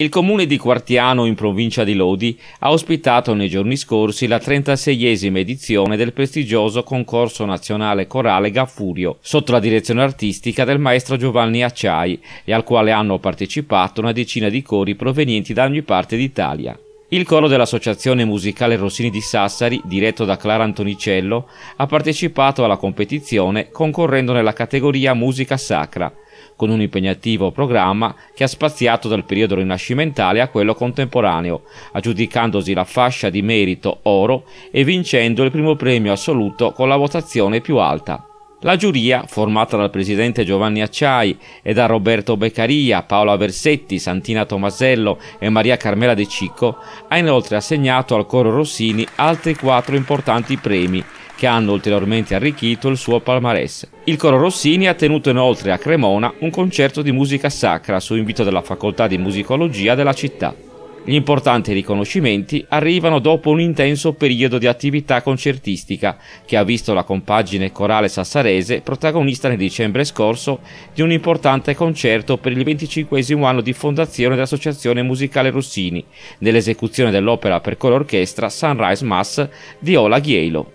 Il comune di Quartiano, in provincia di Lodi, ha ospitato nei giorni scorsi la 36esima edizione del prestigioso concorso nazionale corale Gaffurio, sotto la direzione artistica del maestro Giovanni Acciai, e al quale hanno partecipato una decina di cori provenienti da ogni parte d'Italia. Il coro dell'Associazione Musicale Rossini di Sassari, diretto da Clara Antonicello, ha partecipato alla competizione concorrendo nella categoria Musica Sacra, con un impegnativo programma che ha spaziato dal periodo rinascimentale a quello contemporaneo, aggiudicandosi la fascia di merito oro e vincendo il primo premio assoluto con la votazione più alta. La giuria, formata dal presidente Giovanni Acciai e da Roberto Beccaria, Paola Versetti, Santina Tomasello e Maria Carmela De Cicco, ha inoltre assegnato al coro Rossini altri quattro importanti premi che hanno ulteriormente arricchito il suo palmarès. Il coro Rossini ha tenuto inoltre a Cremona un concerto di musica sacra su invito della facoltà di musicologia della città. Gli importanti riconoscimenti arrivano dopo un intenso periodo di attività concertistica che ha visto la compagine corale sassarese protagonista nel dicembre scorso di un importante concerto per il 25 anno di fondazione dell'Associazione Musicale Rossini nell'esecuzione dell'opera per coro orchestra Sunrise Mass di Ola Ghielo.